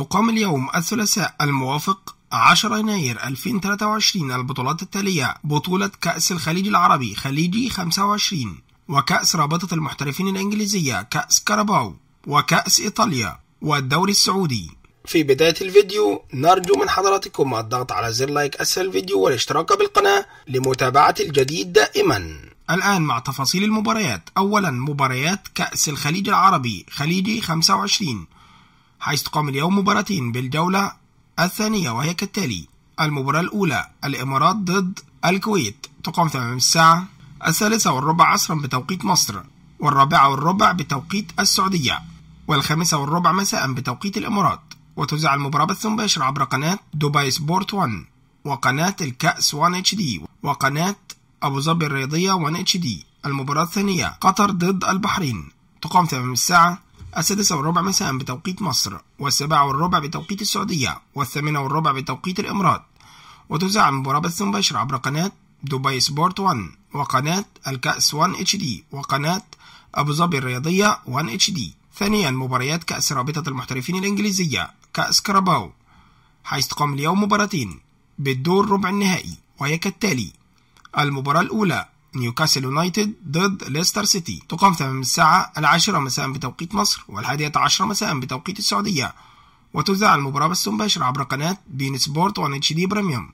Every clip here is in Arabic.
تقام اليوم الثلاثاء الموافق 10 يناير 2023 البطولات التالية بطولة كأس الخليج العربي خليجي 25 وكأس رابطة المحترفين الإنجليزية كأس كاراباو وكأس إيطاليا والدوري السعودي في بداية الفيديو نرجو من حضراتكم الضغط على زر لايك أسفل الفيديو والاشتراك بالقناة لمتابعة الجديد دائما الآن مع تفاصيل المباريات أولا مباريات كأس الخليج العربي خليجي 25 حيث تقام اليوم مباراتين بالجولة الثانية وهي كالتالي المباراة الأولى الإمارات ضد الكويت تقام تمام الساعة الثالثة والربع عصرا بتوقيت مصر والرابعة والربع بتوقيت السعودية والخامسة والربع مساء بتوقيت الإمارات وتذاع المباراة بث مباشر عبر قناة دبي سبورت 1 وقناة الكأس 1 اتش دي وقناة أبو ظبي الرياضية 1 اتش دي المباراة الثانية قطر ضد البحرين تقام تمام الساعة السادسة والربع مساء بتوقيت مصر والسابعة والربع بتوقيت السعودية والثامنة والربع بتوقيت الإمارات وتذاع المباراة بث مباشر عبر قناة دبي سبورت 1 وقناة الكأس 1 اتش دي وقناة أبو ظبي الرياضية 1 اتش دي ثانيا مباريات كأس رابطة المحترفين الإنجليزية كأس كراباو حيث تقام اليوم مباراتين بالدور ربع النهائي وهي كالتالي المباراة الأولى نيوكاسل يونايتد ضد ليستر سيتي تقام تمام الساعة العاشرة مساء بتوقيت مصر والحادية عشرة مساء بتوقيت السعودية وتذاع المباراة بث مباشر عبر قناة بين سبورت وان اتش دي بريميوم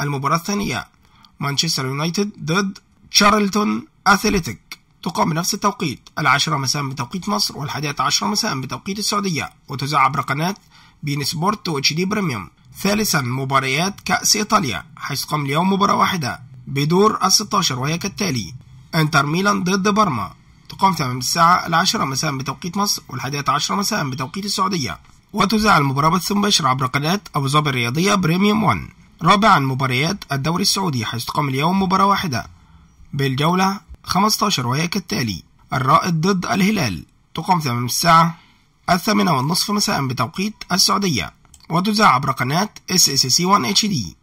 المباراة الثانية مانشستر يونايتد ضد تشارلتون أثليتيك تقام بنفس التوقيت العاشرة مساء بتوقيت مصر والحادية عشرة مساء بتوقيت السعودية وتذاع عبر قناة بين سبورت واتش دي بريميوم ثالثا مباريات كأس إيطاليا حيث تقام اليوم مباراة واحدة بدور ال 16 وهي كالتالي انتر ميلان ضد برما تقام تمام الساعة العاشرة مساء بتوقيت مصر والحادية عشرة مساء بتوقيت السعودية وتذاع المباراة بث مباشر عبر قناة أبو ظبي الرياضية بريميوم 1 رابعا مباريات الدوري السعودي حيث تقام اليوم مباراة واحدة بالجولة 15 وهي كالتالي الرائد ضد الهلال تقام تمام الساعة الثامنة والنصف مساء بتوقيت السعودية وتذاع عبر قناة SSC 1 HD